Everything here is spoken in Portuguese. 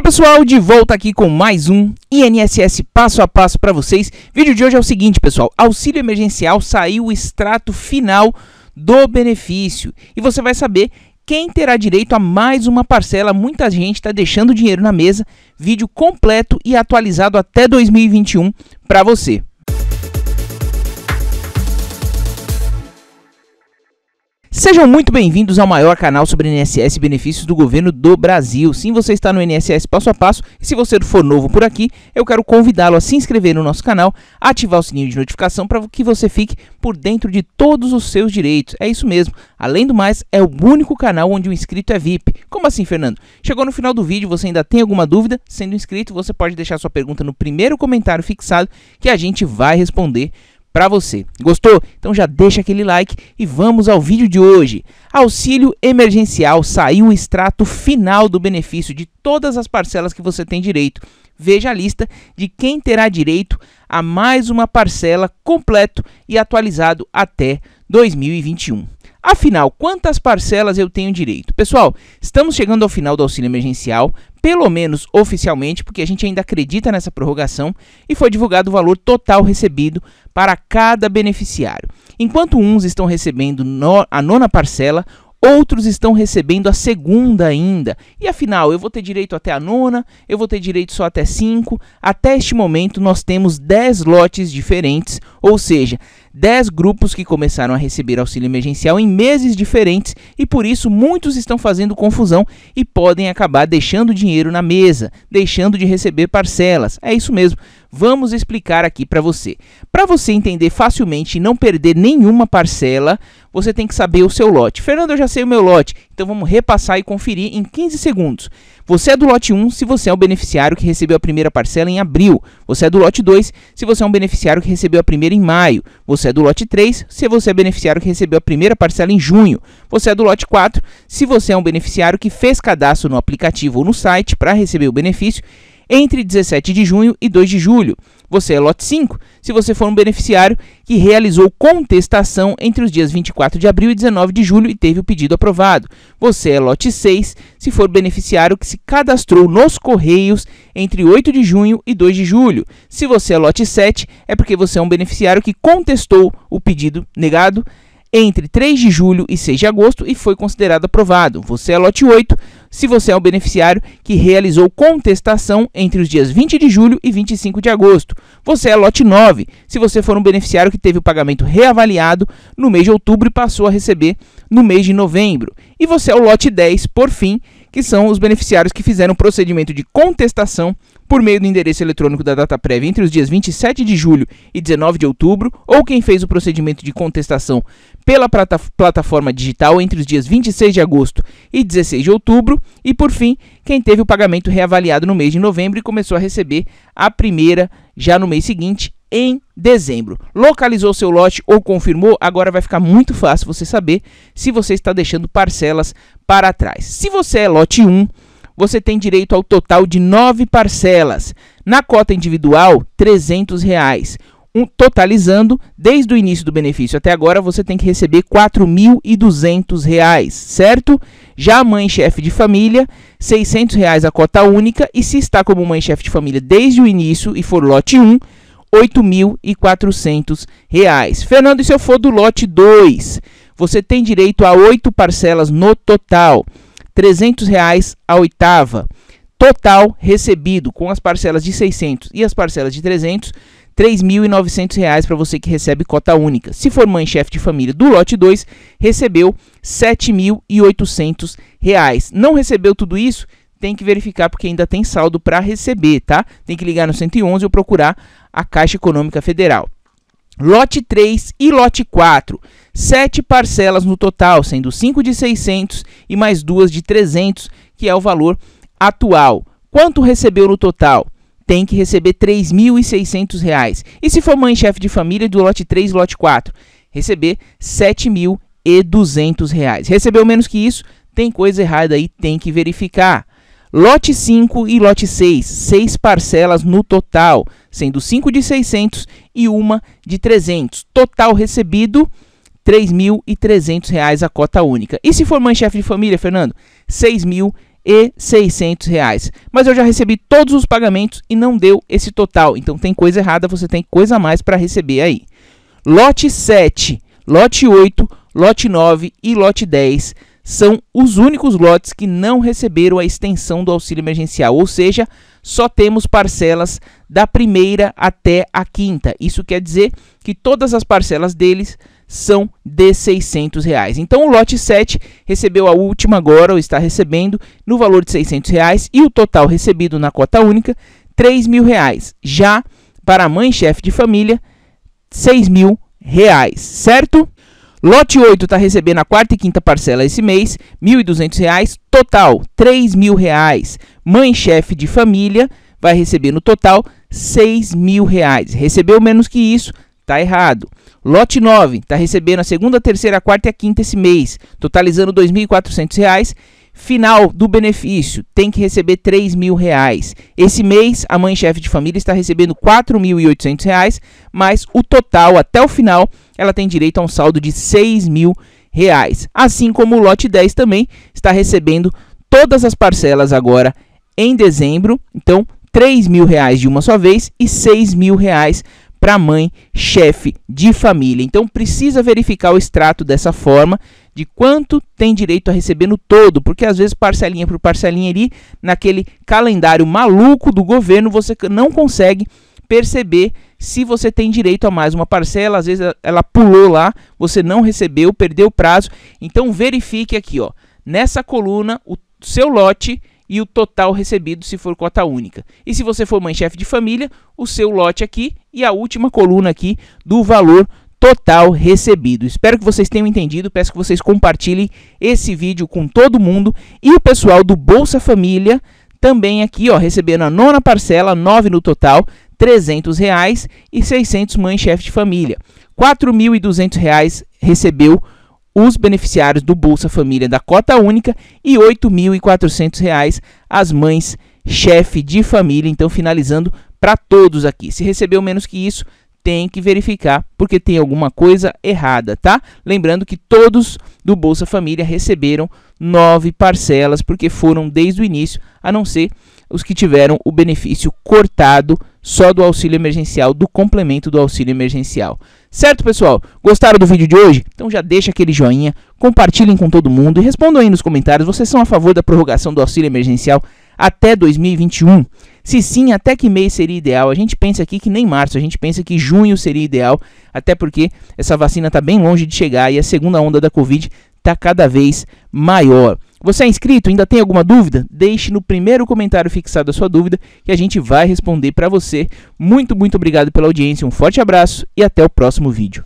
Fala pessoal, de volta aqui com mais um INSS passo a passo para vocês. vídeo de hoje é o seguinte, pessoal: auxílio emergencial saiu o extrato final do benefício e você vai saber quem terá direito a mais uma parcela. Muita gente está deixando dinheiro na mesa. Vídeo completo e atualizado até 2021 para você. Sejam muito bem-vindos ao maior canal sobre INSS e benefícios do governo do Brasil. Sim, você está no INSS passo a passo e se você for novo por aqui, eu quero convidá-lo a se inscrever no nosso canal, ativar o sininho de notificação para que você fique por dentro de todos os seus direitos. É isso mesmo. Além do mais, é o único canal onde o inscrito é VIP. Como assim, Fernando? Chegou no final do vídeo, você ainda tem alguma dúvida? Sendo inscrito, você pode deixar sua pergunta no primeiro comentário fixado que a gente vai responder para você. Gostou? Então já deixa aquele like e vamos ao vídeo de hoje. Auxílio emergencial saiu o extrato final do benefício de todas as parcelas que você tem direito. Veja a lista de quem terá direito a mais uma parcela completo e atualizado até 2021. Afinal, quantas parcelas eu tenho direito? Pessoal, estamos chegando ao final do auxílio emergencial, pelo menos oficialmente, porque a gente ainda acredita nessa prorrogação, e foi divulgado o valor total recebido para cada beneficiário. Enquanto uns estão recebendo no, a nona parcela, Outros estão recebendo a segunda ainda. E afinal, eu vou ter direito até a nona, eu vou ter direito só até cinco. Até este momento, nós temos 10 lotes diferentes, ou seja, 10 grupos que começaram a receber auxílio emergencial em meses diferentes e por isso muitos estão fazendo confusão e podem acabar deixando dinheiro na mesa, deixando de receber parcelas. É isso mesmo. Vamos explicar aqui para você. Para você entender facilmente e não perder nenhuma parcela, você tem que saber o seu lote. Fernando, eu já sei o meu lote, então vamos repassar e conferir em 15 segundos. Você é do lote 1 se você é o beneficiário que recebeu a primeira parcela em abril. Você é do lote 2 se você é um beneficiário que recebeu a primeira em maio. Você é do lote 3 se você é beneficiário que recebeu a primeira parcela em junho. Você é do lote 4 se você é um beneficiário que fez cadastro no aplicativo ou no site para receber o benefício entre 17 de junho e 2 de julho. Você é lote 5 se você for um beneficiário que realizou contestação entre os dias 24 de abril e 19 de julho e teve o pedido aprovado. Você é lote 6 se for beneficiário que se cadastrou nos Correios entre 8 de junho e 2 de julho. Se você é lote 7, é porque você é um beneficiário que contestou o pedido negado entre 3 de julho e 6 de agosto e foi considerado aprovado. Você é lote 8 se você é um beneficiário que realizou contestação entre os dias 20 de julho e 25 de agosto. Você é lote 9 se você for um beneficiário que teve o pagamento reavaliado no mês de outubro e passou a receber no mês de novembro. E você é o lote 10, por fim, que são os beneficiários que fizeram procedimento de contestação por meio do endereço eletrônico da data prévia entre os dias 27 de julho e 19 de outubro, ou quem fez o procedimento de contestação pela plataforma digital entre os dias 26 de agosto e 16 de outubro, e por fim, quem teve o pagamento reavaliado no mês de novembro e começou a receber a primeira já no mês seguinte, em dezembro. Localizou seu lote ou confirmou? Agora vai ficar muito fácil você saber se você está deixando parcelas para trás. Se você é lote 1, você tem direito ao total de nove parcelas. Na cota individual, R$ 300. Reais. Um, totalizando, desde o início do benefício até agora, você tem que receber R$ 4.200, certo? Já a mãe chefe de família, R$ 600 reais a cota única, e se está como mãe chefe de família desde o início e for lote 1, R$ 8.400. Fernando, e se eu for do lote 2, você tem direito a oito parcelas no total. 300 reais a oitava. Total recebido com as parcelas de 600 e as parcelas de 300, R$ 3.900 para você que recebe cota única. Se for mãe chefe de família do lote 2, recebeu R$ 7.800. Não recebeu tudo isso? Tem que verificar porque ainda tem saldo para receber, tá? Tem que ligar no 111 ou procurar a Caixa Econômica Federal. Lote 3 e lote 4 sete parcelas no total, sendo cinco de 600 e mais duas de 300, que é o valor atual. Quanto recebeu no total? Tem que receber R$ 3.600. E se for mãe chefe de família do lote 3 e lote 4? Receber R$ 7.200. Recebeu menos que isso? Tem coisa errada aí, tem que verificar. Lote 5 e lote 6, 6 parcelas no total, sendo 5 de 600 e uma de 300. Total recebido 3.300 reais a cota única. E se for mãe chefe de família, Fernando, 6.600 reais. Mas eu já recebi todos os pagamentos e não deu esse total. Então tem coisa errada, você tem coisa a mais para receber aí. Lote 7, lote 8, lote 9 e lote 10 são os únicos lotes que não receberam a extensão do auxílio emergencial, ou seja, só temos parcelas da primeira até a quinta. Isso quer dizer que todas as parcelas deles são de 600 reais. Então o lote 7 recebeu a última agora, ou está recebendo, no valor de 600 reais e o total recebido na cota única, 3 mil reais. Já para mãe chefe de família, 6 mil reais, certo? Lote 8 está recebendo a quarta e quinta parcela esse mês, R$ 1.200, total R$ reais. Mãe chefe de família vai receber no total R$ reais. Recebeu menos que isso, Tá errado. Lote 9 está recebendo a segunda, a terceira, a quarta e a quinta esse mês, totalizando R$ 2.400. Final do benefício, tem que receber R$ 3.000. Esse mês, a mãe chefe de família está recebendo R$ 4.800, mas o total até o final, ela tem direito a um saldo de R$ 6.000. Assim como o lote 10 também está recebendo todas as parcelas agora em dezembro, então R$ 3.000 de uma só vez e R$ 6.000 para mãe, chefe de família. Então precisa verificar o extrato dessa forma de quanto tem direito a receber no todo, porque às vezes parcelinha por parcelinha ali, naquele calendário maluco do governo, você não consegue perceber se você tem direito a mais uma parcela, às vezes ela pulou lá, você não recebeu, perdeu o prazo. Então verifique aqui, ó, nessa coluna o seu lote e o total recebido se for cota única. E se você for mãe chefe de família, o seu lote aqui e a última coluna aqui do valor total recebido. Espero que vocês tenham entendido, peço que vocês compartilhem esse vídeo com todo mundo e o pessoal do Bolsa Família também aqui, ó, recebendo a nona parcela, 9 no total, 300 reais e 600 mãe chefe de família. 4.200 reais recebeu os beneficiários do Bolsa Família da cota única e R$ 8.400 as mães chefe de família. Então, finalizando para todos aqui. Se recebeu menos que isso, tem que verificar porque tem alguma coisa errada, tá? Lembrando que todos do Bolsa Família receberam nove parcelas porque foram desde o início, a não ser os que tiveram o benefício cortado só do auxílio emergencial, do complemento do auxílio emergencial. Certo, pessoal? Gostaram do vídeo de hoje? Então já deixa aquele joinha, compartilhem com todo mundo e respondam aí nos comentários, vocês são a favor da prorrogação do auxílio emergencial até 2021? Se sim, até que mês seria ideal? A gente pensa aqui que nem março, a gente pensa que junho seria ideal, até porque essa vacina está bem longe de chegar e a segunda onda da Covid está cada vez maior. Você é inscrito? Ainda tem alguma dúvida? Deixe no primeiro comentário fixado a sua dúvida que a gente vai responder para você. Muito, muito obrigado pela audiência, um forte abraço e até o próximo vídeo.